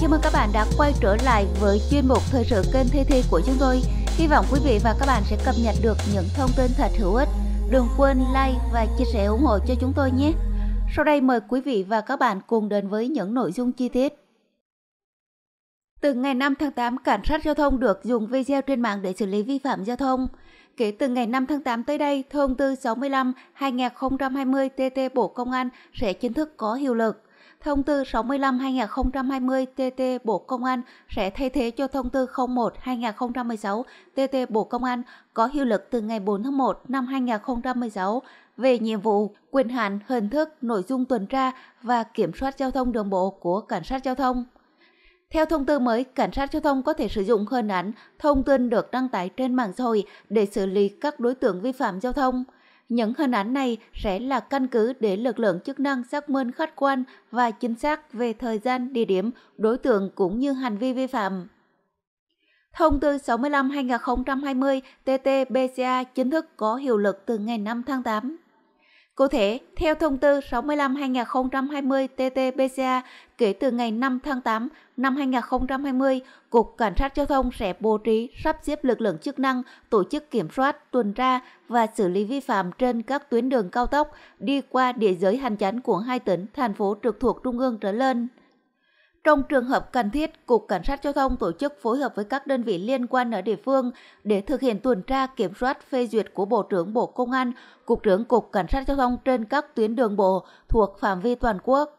Chào mừng các bạn đã quay trở lại với chuyên mục thời sự kênh Thi Thi của chúng tôi. Hy vọng quý vị và các bạn sẽ cập nhật được những thông tin thật hữu ích. Đừng quên like và chia sẻ ủng hộ cho chúng tôi nhé. Sau đây mời quý vị và các bạn cùng đến với những nội dung chi tiết. Từ ngày 5 tháng 8, cảnh sát giao thông được dùng video trên mạng để xử lý vi phạm giao thông. Kể từ ngày 5 tháng 8 tới đây, thông tư 65-2020 TT Bộ Công an sẽ chính thức có hiệu lực. Thông tư 65-2020-TT Bộ Công an sẽ thay thế cho Thông tư 01-2016-TT Bộ Công an có hiệu lực từ ngày 4 tháng 1 năm 2016 về nhiệm vụ, quyền hạn, hình thức, nội dung tuần tra và kiểm soát giao thông đường bộ của cảnh sát giao thông. Theo thông tư mới, cảnh sát giao thông có thể sử dụng hình ảnh, thông tin được đăng tải trên mạng xã hội để xử lý các đối tượng vi phạm giao thông – những hình ảnh này sẽ là căn cứ để lực lượng chức năng xác minh khách quan và chính xác về thời gian, địa điểm, đối tượng cũng như hành vi vi phạm. Thông tư 65-2020 TT-BCA chính thức có hiệu lực từ ngày 5 tháng 8. Cụ thể, theo thông tư 65-2020-TT-BCA, kể từ ngày 5 tháng 8 năm 2020, Cục Cảnh sát Giao thông sẽ bố trí sắp xếp lực lượng chức năng, tổ chức kiểm soát, tuần tra và xử lý vi phạm trên các tuyến đường cao tốc đi qua địa giới hành chánh của hai tỉnh, thành phố trực thuộc Trung ương trở lên. Trong trường hợp cần thiết, Cục Cảnh sát Giao thông tổ chức phối hợp với các đơn vị liên quan ở địa phương để thực hiện tuần tra kiểm soát phê duyệt của Bộ trưởng Bộ Công an, Cục trưởng Cục Cảnh sát Giao thông trên các tuyến đường bộ thuộc phạm vi toàn quốc.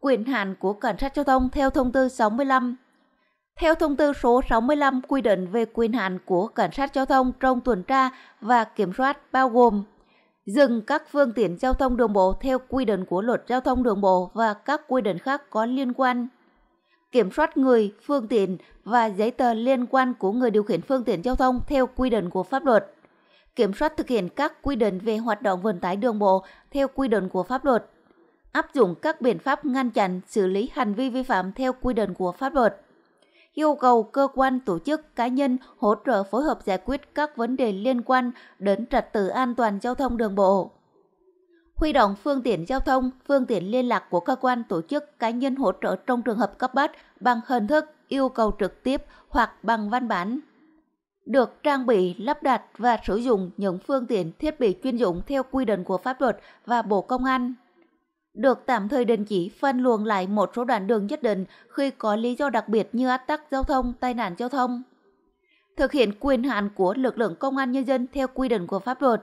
Quyền hạn của Cảnh sát Giao thông theo thông tư 65 theo thông tư số 65 quy định về quyền hạn của cảnh sát giao thông trong tuần tra và kiểm soát bao gồm dừng các phương tiện giao thông đường bộ theo quy định của luật giao thông đường bộ và các quy định khác có liên quan kiểm soát người, phương tiện và giấy tờ liên quan của người điều khiển phương tiện giao thông theo quy định của pháp luật. Kiểm soát thực hiện các quy định về hoạt động vận tải đường bộ theo quy định của pháp luật. Áp dụng các biện pháp ngăn chặn, xử lý hành vi vi phạm theo quy định của pháp luật. Yêu cầu cơ quan, tổ chức, cá nhân hỗ trợ phối hợp giải quyết các vấn đề liên quan đến trật tự an toàn giao thông đường bộ huy động phương tiện giao thông, phương tiện liên lạc của cơ quan tổ chức cá nhân hỗ trợ trong trường hợp cấp bách bằng hình thức yêu cầu trực tiếp hoặc bằng văn bản. Được trang bị, lắp đặt và sử dụng những phương tiện thiết bị chuyên dụng theo quy định của pháp luật và Bộ Công an. Được tạm thời đình chỉ phân luồng lại một số đoạn đường nhất định khi có lý do đặc biệt như ách tắc giao thông, tai nạn giao thông. Thực hiện quyền hạn của lực lượng công an nhân dân theo quy định của pháp luật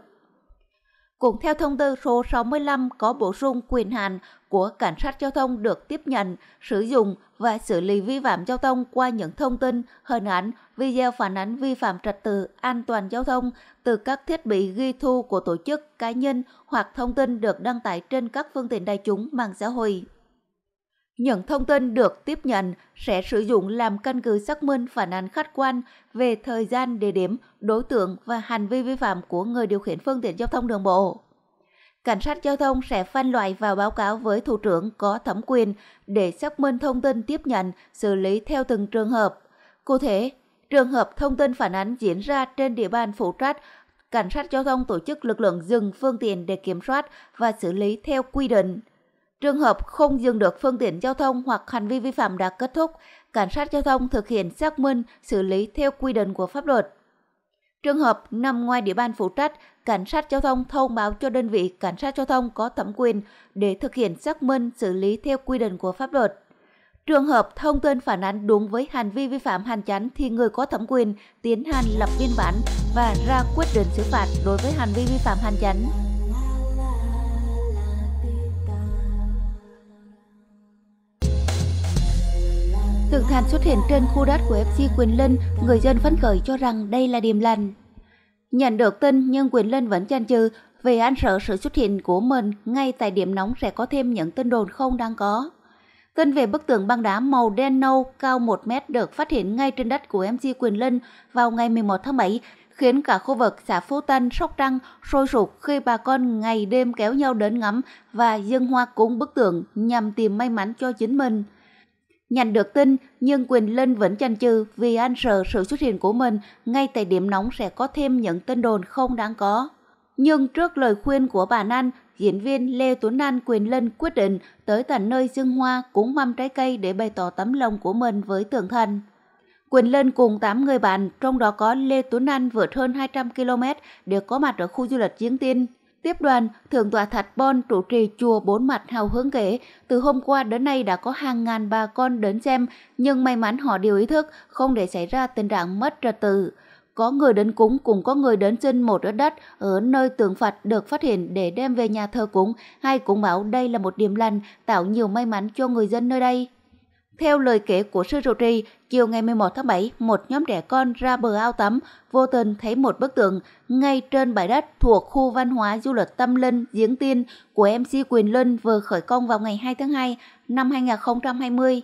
cũng theo thông tư số 65 có bổ sung quyền hạn của cảnh sát giao thông được tiếp nhận, sử dụng và xử lý vi phạm giao thông qua những thông tin, hình ảnh, video phản ánh vi phạm trật tự an toàn giao thông từ các thiết bị ghi thu của tổ chức cá nhân hoặc thông tin được đăng tải trên các phương tiện đại chúng mạng xã hội. Những thông tin được tiếp nhận sẽ sử dụng làm căn cứ xác minh phản ánh khách quan về thời gian, địa điểm, đối tượng và hành vi vi phạm của người điều khiển phương tiện giao thông đường bộ. Cảnh sát giao thông sẽ phân loại và báo cáo với thủ trưởng có thẩm quyền để xác minh thông tin tiếp nhận, xử lý theo từng trường hợp. Cụ thể, trường hợp thông tin phản ánh diễn ra trên địa bàn phụ trách, cảnh sát giao thông tổ chức lực lượng dừng phương tiện để kiểm soát và xử lý theo quy định. Trường hợp không dừng được phương tiện giao thông hoặc hành vi vi phạm đã kết thúc, cảnh sát giao thông thực hiện xác minh, xử lý theo quy định của pháp luật. Trường hợp nằm ngoài địa bàn phụ trách, cảnh sát giao thông thông báo cho đơn vị cảnh sát giao thông có thẩm quyền để thực hiện xác minh, xử lý theo quy định của pháp luật. Trường hợp thông tin phản ánh đúng với hành vi vi phạm hành chánh thì người có thẩm quyền tiến hành lập biên bản và ra quyết định xử phạt đối với hành vi vi phạm hành chánh. Tượng thần xuất hiện trên khu đất của FC Quỳnh Linh, người dân phấn khởi cho rằng đây là điềm lành. Nhận được tin nhưng Quỳnh Linh vẫn chăn chừ vì anh sợ sự xuất hiện của mình ngay tại điểm nóng sẽ có thêm những tin đồn không đang có. Tin về bức tượng băng đá màu đen nâu cao 1 mét được phát hiện ngay trên đất của MC Quỳnh Linh vào ngày 11 tháng 7, khiến cả khu vực xã Phú Tân, Sóc Trăng sôi sục khi bà con ngày đêm kéo nhau đến ngắm và dân hoa cúng bức tượng nhằm tìm may mắn cho chính mình. Nhận được tin, nhưng Quỳnh Linh vẫn chần chừ vì anh sợ sự xuất hiện của mình ngay tại điểm nóng sẽ có thêm những tin đồn không đáng có. Nhưng trước lời khuyên của bà Nan, diễn viên Lê Tuấn Anh Quỳnh Linh quyết định tới tận nơi Dương Hoa cúng mâm trái cây để bày tỏ tấm lòng của mình với tượng thần. Quỳnh Linh cùng 8 người bạn, trong đó có Lê Tuấn Anh vượt hơn 200 km để có mặt ở khu du lịch Giếng Tiên. Tiếp đoàn, Thượng tọa Thạch Bon trụ trì chùa bốn mặt hào hứng kể, từ hôm qua đến nay đã có hàng ngàn bà con đến xem, nhưng may mắn họ đều ý thức, không để xảy ra tình trạng mất trật tự. Có người đến cúng cũng có người đến xin một đất đất ở nơi tượng Phật được phát hiện để đem về nhà thờ cúng, hay cũng bảo đây là một điểm lành, tạo nhiều may mắn cho người dân nơi đây. Theo lời kể của sư trụ trì, chiều ngày 11 tháng 7, một nhóm trẻ con ra bờ ao tắm, vô tình thấy một bức tượng ngay trên bãi đất thuộc khu văn hóa du lịch tâm linh Giếng Tiên của MC Quyền Linh vừa khởi công vào ngày 2 tháng 2 năm 2020.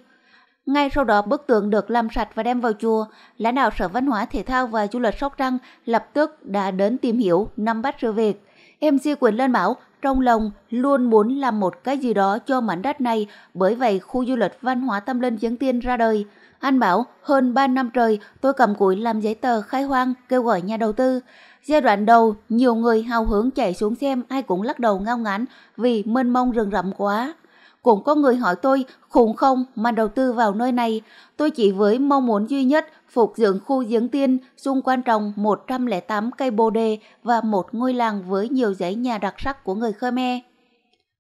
Ngay sau đó, bức tượng được làm sạch và đem vào chùa. Lãnh đạo Sở Văn hóa Thể thao và Du lịch Sóc Trăng lập tức đã đến tìm hiểu, nắm bắt sự việc. Em Di Quỳnh lên bảo, trong lòng luôn muốn làm một cái gì đó cho mảnh đất này, bởi vậy khu du lịch văn hóa tâm linh Giáng Tiên ra đời. Anh bảo, hơn 3 năm trời, tôi cầm cụi làm giấy tờ khai hoang, kêu gọi nhà đầu tư. Giai đoạn đầu, nhiều người hào hứng chạy xuống xem ai cũng lắc đầu ngao ngán vì mênh mông rừng rậm quá cũng có người hỏi tôi khủng không mà đầu tư vào nơi này. Tôi chỉ với mong muốn duy nhất phục dưỡng khu giếng tiên xung quanh trồng 108 cây bồ đề và một ngôi làng với nhiều dãy nhà đặc sắc của người Khmer.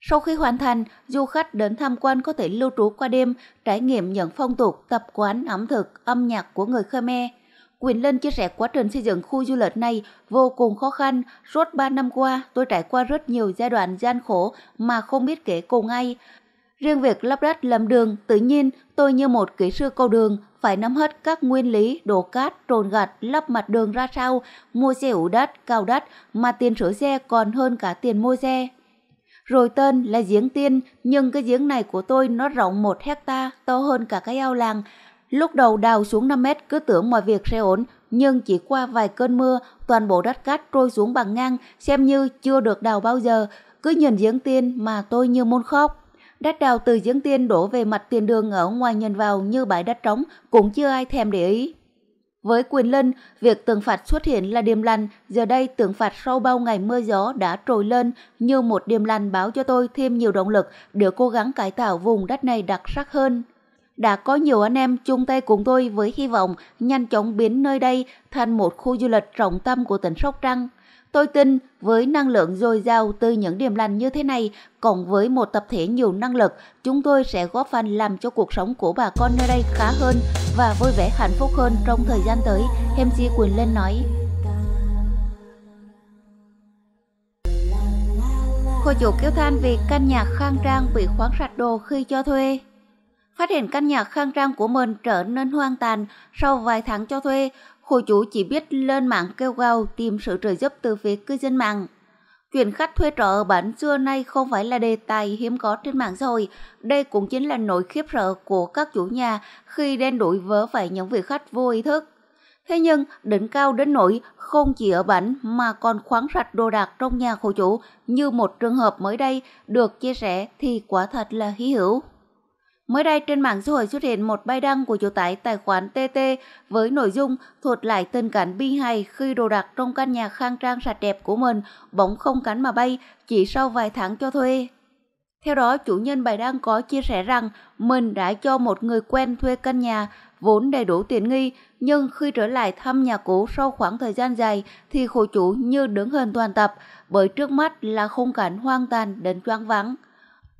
Sau khi hoàn thành, du khách đến tham quan có thể lưu trú qua đêm, trải nghiệm những phong tục, tập quán, ẩm thực, âm nhạc của người Khmer. Quỳnh Linh chia sẻ quá trình xây dựng khu du lịch này vô cùng khó khăn. Suốt 3 năm qua, tôi trải qua rất nhiều giai đoạn gian khổ mà không biết kể cùng ai. Riêng việc lắp đất lâm đường, tự nhiên tôi như một kỹ sư cầu đường, phải nắm hết các nguyên lý đổ cát, trồn gạch, lắp mặt đường ra sao, mua xe ủ đất, cao đất mà tiền sửa xe còn hơn cả tiền mua xe. Rồi tên là giếng tiên, nhưng cái giếng này của tôi nó rộng một hecta to hơn cả cái ao làng. Lúc đầu đào xuống 5 mét cứ tưởng mọi việc sẽ ổn, nhưng chỉ qua vài cơn mưa, toàn bộ đất cát trôi xuống bằng ngang, xem như chưa được đào bao giờ. Cứ nhìn giếng tiên mà tôi như muốn khóc. Đất đào từ giếng tiên đổ về mặt tiền đường ở ngoài nhân vào như bãi đất trống cũng chưa ai thèm để ý. Với Quyền Lân, việc tường phạt xuất hiện là điềm lành, giờ đây tường phạt sau bao ngày mưa gió đã trồi lên như một điềm lành báo cho tôi thêm nhiều động lực để cố gắng cải tạo vùng đất này đặc sắc hơn. Đã có nhiều anh em chung tay cùng tôi với hy vọng nhanh chóng biến nơi đây thành một khu du lịch trọng tâm của tỉnh Sóc Trăng. Tôi tin với năng lượng dồi dào từ những điểm lành như thế này, cộng với một tập thể nhiều năng lực, chúng tôi sẽ góp phần làm cho cuộc sống của bà con nơi đây khá hơn và vui vẻ hạnh phúc hơn trong thời gian tới, MC Quỳnh Lên nói. Cô chủ kêu than vì căn nhà khang trang bị khoáng sạch đồ khi cho thuê phát hiện căn nhà khang trang của mình trở nên hoang tàn sau vài tháng cho thuê, khu chủ chỉ biết lên mạng kêu gào tìm sự trợ giúp từ phía cư dân mạng. Chuyện khách thuê trọ ở bản xưa nay không phải là đề tài hiếm có trên mạng xã hội, đây cũng chính là nỗi khiếp sợ của các chủ nhà khi đen đuổi vớ phải những vị khách vô ý thức. Thế nhưng, đỉnh cao đến nỗi không chỉ ở bản mà còn khoáng sạch đồ đạc trong nhà khu chủ như một trường hợp mới đây được chia sẻ thì quả thật là hí hữu. Mới đây trên mạng xã hội xuất hiện một bài đăng của chủ tải tài khoản TT với nội dung thuật lại tình cảnh bi hài khi đồ đạc trong căn nhà khang trang sạch đẹp của mình bỗng không cánh mà bay chỉ sau vài tháng cho thuê. Theo đó, chủ nhân bài đăng có chia sẻ rằng mình đã cho một người quen thuê căn nhà vốn đầy đủ tiện nghi, nhưng khi trở lại thăm nhà cũ sau khoảng thời gian dài thì khổ chủ như đứng hình toàn tập bởi trước mắt là khung cảnh hoang tàn đến choáng vắng.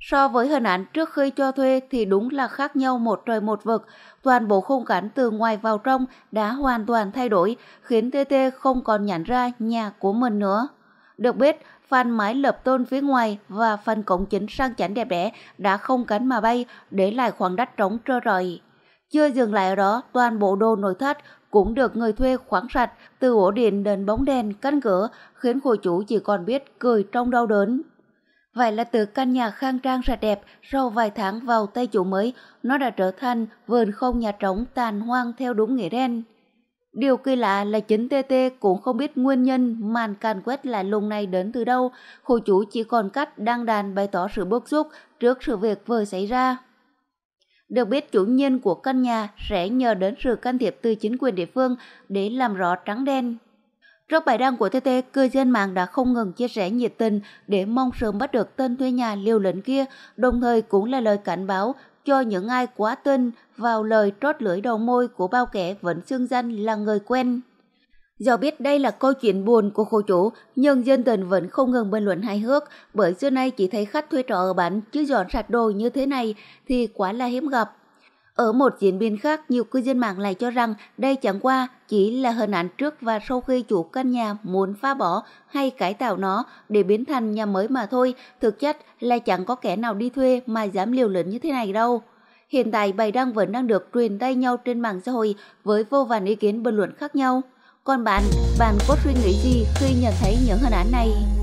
So với hình ảnh trước khi cho thuê thì đúng là khác nhau một trời một vực. Toàn bộ khung cảnh từ ngoài vào trong đã hoàn toàn thay đổi, khiến TT không còn nhận ra nhà của mình nữa. Được biết, phần mái lợp tôn phía ngoài và phần cổng chính sang chảnh đẹp đẽ đã không cánh mà bay, để lại khoảng đất trống trơ rời. Chưa dừng lại ở đó, toàn bộ đồ nội thất cũng được người thuê khoáng sạch, từ ổ điện đến bóng đèn, cánh cửa, khiến cô chủ chỉ còn biết cười trong đau đớn. Vậy là từ căn nhà khang trang sạch đẹp, sau vài tháng vào tay chủ mới, nó đã trở thành vườn không nhà trống tàn hoang theo đúng nghĩa đen. Điều kỳ lạ là chính TT cũng không biết nguyên nhân màn càn quét lại lùng này đến từ đâu, khu chủ chỉ còn cách đăng đàn bày tỏ sự bức xúc trước sự việc vừa xảy ra. Được biết chủ nhân của căn nhà sẽ nhờ đến sự can thiệp từ chính quyền địa phương để làm rõ trắng đen. Rất bài đăng của TT, cư dân mạng đã không ngừng chia sẻ nhiệt tình để mong sớm bắt được tên thuê nhà liều lĩnh kia, đồng thời cũng là lời cảnh báo cho những ai quá tin vào lời trót lưỡi đầu môi của bao kẻ vẫn xưng danh là người quen. Do biết đây là câu chuyện buồn của cô chủ, nhưng dân tình vẫn không ngừng bình luận hài hước, bởi xưa nay chỉ thấy khách thuê trọ ở bản chứ dọn sạch đồ như thế này thì quá là hiếm gặp. Ở một diễn biến khác, nhiều cư dân mạng lại cho rằng đây chẳng qua chỉ là hình ảnh trước và sau khi chủ căn nhà muốn phá bỏ hay cải tạo nó để biến thành nhà mới mà thôi, thực chất là chẳng có kẻ nào đi thuê mà dám liều lĩnh như thế này đâu. Hiện tại bài đăng vẫn đang được truyền tay nhau trên mạng xã hội với vô vàn ý kiến bình luận khác nhau. Còn bạn, bạn có suy nghĩ gì khi nhận thấy những hình ảnh này?